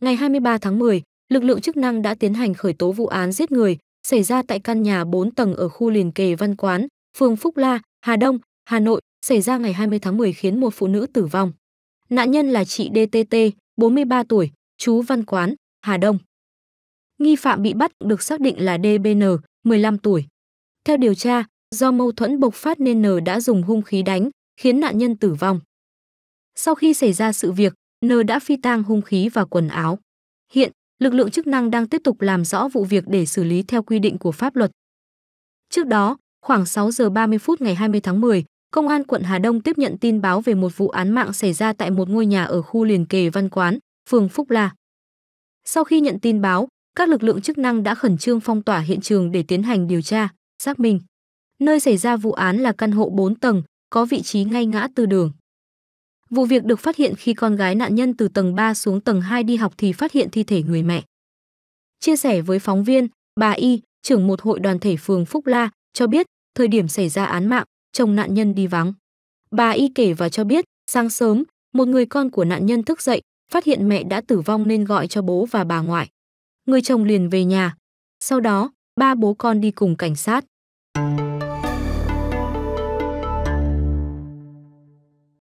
Ngày 23 tháng 10, lực lượng chức năng đã tiến hành khởi tố vụ án giết người xảy ra tại căn nhà 4 tầng ở khu liền kề Văn Quán, phường Phúc La, Hà Đông, Hà Nội, xảy ra ngày 20 tháng 10 khiến một phụ nữ tử vong. Nạn nhân là chị DTT, 43 tuổi, chú Văn Quán, Hà Đông. Nghi phạm bị bắt được xác định là DBN, 15 tuổi. Theo điều tra, do mâu thuẫn bộc phát nên N đã dùng hung khí đánh, khiến nạn nhân tử vong. Sau khi xảy ra sự việc, N đã phi tang hung khí và quần áo. Hiện, lực lượng chức năng đang tiếp tục làm rõ vụ việc để xử lý theo quy định của pháp luật. Trước đó, khoảng 6 giờ 30 phút ngày 20 tháng 10, Công an quận Hà Đông tiếp nhận tin báo về một vụ án mạng xảy ra tại một ngôi nhà ở khu liền kề Văn Quán, phường Phúc La. Sau khi nhận tin báo, các lực lượng chức năng đã khẩn trương phong tỏa hiện trường để tiến hành điều tra, xác minh. Nơi xảy ra vụ án là căn hộ 4 tầng, có vị trí ngay ngã tư đường. Vụ việc được phát hiện khi con gái nạn nhân từ tầng 3 xuống tầng 2 đi học thì phát hiện thi thể người mẹ. Chia sẻ với phóng viên, bà Y, trưởng một hội đoàn thể phường Phúc La, cho biết thời điểm xảy ra án mạng, chồng nạn nhân đi vắng. Bà Y kể và cho biết, sáng sớm, một người con của nạn nhân thức dậy, phát hiện mẹ đã tử vong nên gọi cho bố và bà ngoại. Người chồng liền về nhà. Sau đó, ba bố con đi cùng cảnh sát.